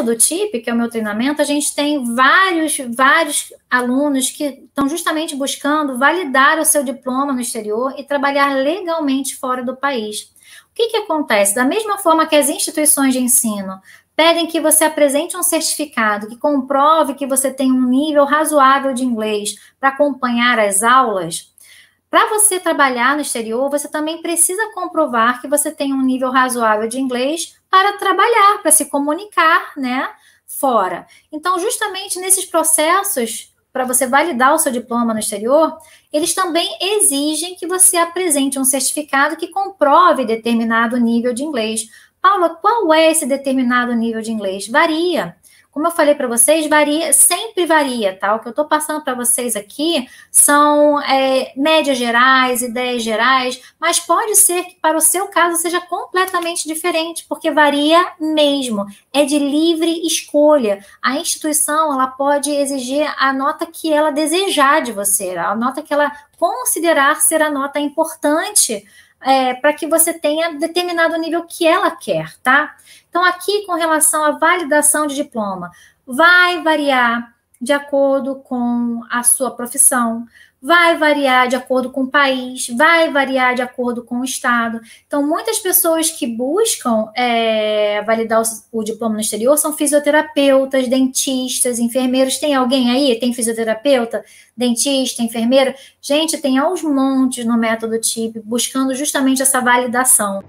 dentro do TIP, que é o meu treinamento, a gente tem vários, vários alunos que estão justamente buscando validar o seu diploma no exterior e trabalhar legalmente fora do país. O que, que acontece? Da mesma forma que as instituições de ensino pedem que você apresente um certificado que comprove que você tem um nível razoável de inglês para acompanhar as aulas, para você trabalhar no exterior, você também precisa comprovar que você tem um nível razoável de inglês para trabalhar, para se comunicar, né, fora. Então, justamente nesses processos para você validar o seu diploma no exterior, eles também exigem que você apresente um certificado que comprove determinado nível de inglês, Paula, qual é esse determinado nível de inglês? Varia. Como eu falei para vocês, varia, sempre varia, tá? O que eu estou passando para vocês aqui são é, médias gerais, ideias gerais, mas pode ser que para o seu caso seja completamente diferente, porque varia mesmo. É de livre escolha. A instituição ela pode exigir a nota que ela desejar de você, a nota que ela considerar ser a nota importante é, para que você tenha determinado nível que ela quer, tá? Então, aqui com relação à validação de diploma, vai variar de acordo com a sua profissão, vai variar de acordo com o país, vai variar de acordo com o estado. Então, muitas pessoas que buscam é, validar o, o, diploma no exterior são fisioterapeutas, dentistas, enfermeiros. Tem alguém aí? Tem fisioterapeuta, dentista, enfermeiro? Gente, tem aos montes no método TIP, buscando justamente essa validação.